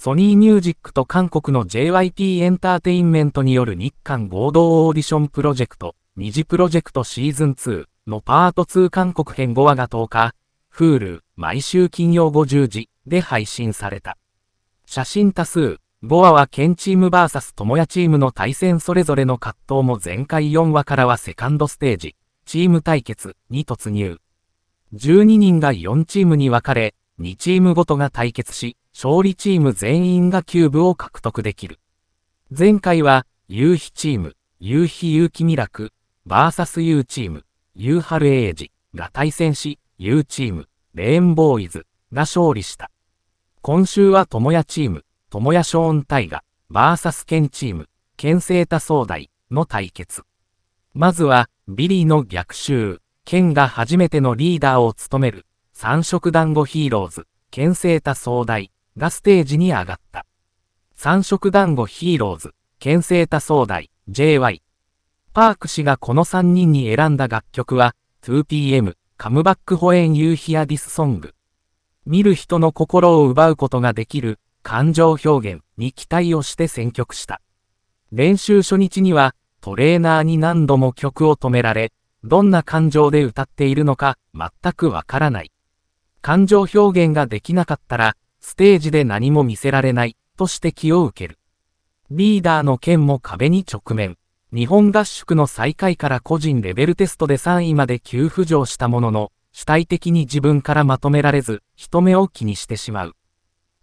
ソニーミュージックと韓国の JYP エンターテインメントによる日韓合同オーディションプロジェクト、二次プロジェクトシーズン2のパート2韓国編5話が10日、フール、毎週金曜50時で配信された。写真多数、5話は県チーム VS 友やチームの対戦それぞれの葛藤も前回4話からはセカンドステージ、チーム対決に突入。12人が4チームに分かれ、2チームごとが対決し、勝利チーム全員がキューブを獲得できる。前回は、夕日チーム、夕日夕日ラク、バーサス夕チーム、夕春エイジが対戦し、夕チーム、レーンボーイズが勝利した。今週は友也チーム、友也ショーン大河、バーサスケンチーム、ケンセータ総大の対決。まずは、ビリーの逆襲、ケンが初めてのリーダーを務める、三色団子ヒーローズ、ケンセータ総大がステージに上がった。三色団子ヒーローズ、県政多総大、JY。パーク氏がこの3人に選んだ楽曲は、2PM、カムバックホエンユーヒアディスソング。見る人の心を奪うことができる、感情表現に期待をして選曲した。練習初日には、トレーナーに何度も曲を止められ、どんな感情で歌っているのか全くわからない。感情表現ができなかったら、ステージで何も見せられない、と指摘を受ける。リーダーの件も壁に直面。日本合宿の最下位から個人レベルテストで3位まで急浮上したものの、主体的に自分からまとめられず、人目を気にしてしまう。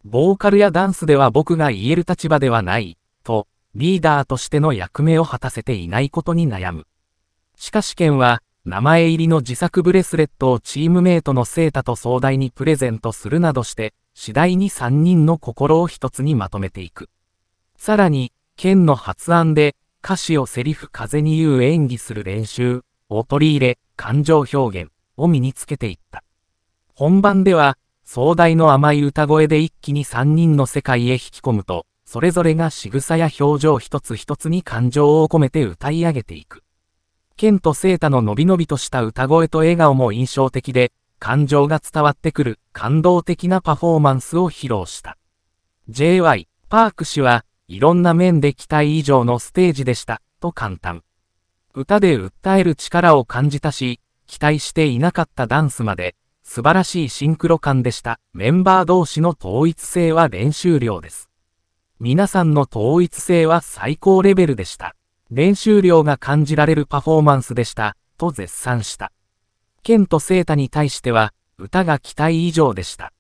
ボーカルやダンスでは僕が言える立場ではない、と、リーダーとしての役目を果たせていないことに悩む。しかしンは、名前入りの自作ブレスレットをチームメイトのセータと壮大にプレゼントするなどして、次第に3人の心を一つにまとめていく。さらに、剣の発案で、歌詞をセリフ風に言う演技する練習を取り入れ、感情表現を身につけていった。本番では、壮大の甘い歌声で一気に3人の世界へ引き込むと、それぞれが仕草や表情一つ一つに感情を込めて歌い上げていく。剣と聖太の伸び伸びとした歌声と笑顔も印象的で、感情が伝わってくる感動的なパフォーマンスを披露した。J.Y. パーク氏は、いろんな面で期待以上のステージでした、と簡単。歌で訴える力を感じたし、期待していなかったダンスまで、素晴らしいシンクロ感でした。メンバー同士の統一性は練習量です。皆さんの統一性は最高レベルでした。練習量が感じられるパフォーマンスでした、と絶賛した。剣と聖太に対しては、歌が期待以上でした。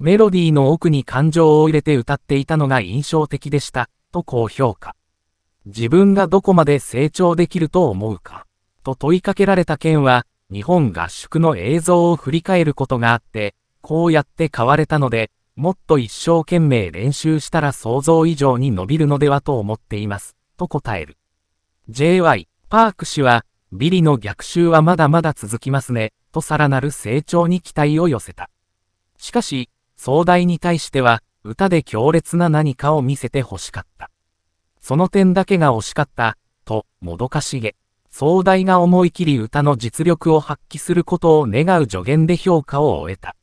メロディーの奥に感情を入れて歌っていたのが印象的でした、と高評価。自分がどこまで成長できると思うか、と問いかけられた件は、日本合宿の映像を振り返ることがあって、こうやって買われたので、もっと一生懸命練習したら想像以上に伸びるのではと思っています、と答える。JY、パーク氏は、ビリの逆襲はまだまだ続きますね、とさらなる成長に期待を寄せた。しかし、壮大に対しては、歌で強烈な何かを見せて欲しかった。その点だけが惜しかった、と、もどかしげ。壮大が思い切り歌の実力を発揮することを願う助言で評価を終えた。